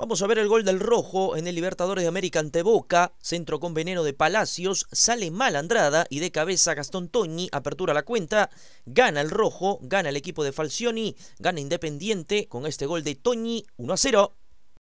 Vamos a ver el gol del rojo en el Libertadores de América ante Boca, centro con veneno de Palacios, sale mal Andrada y de cabeza Gastón Toñi, apertura la cuenta, gana el rojo, gana el equipo de Falcioni, gana Independiente con este gol de Toñi 1 a 0.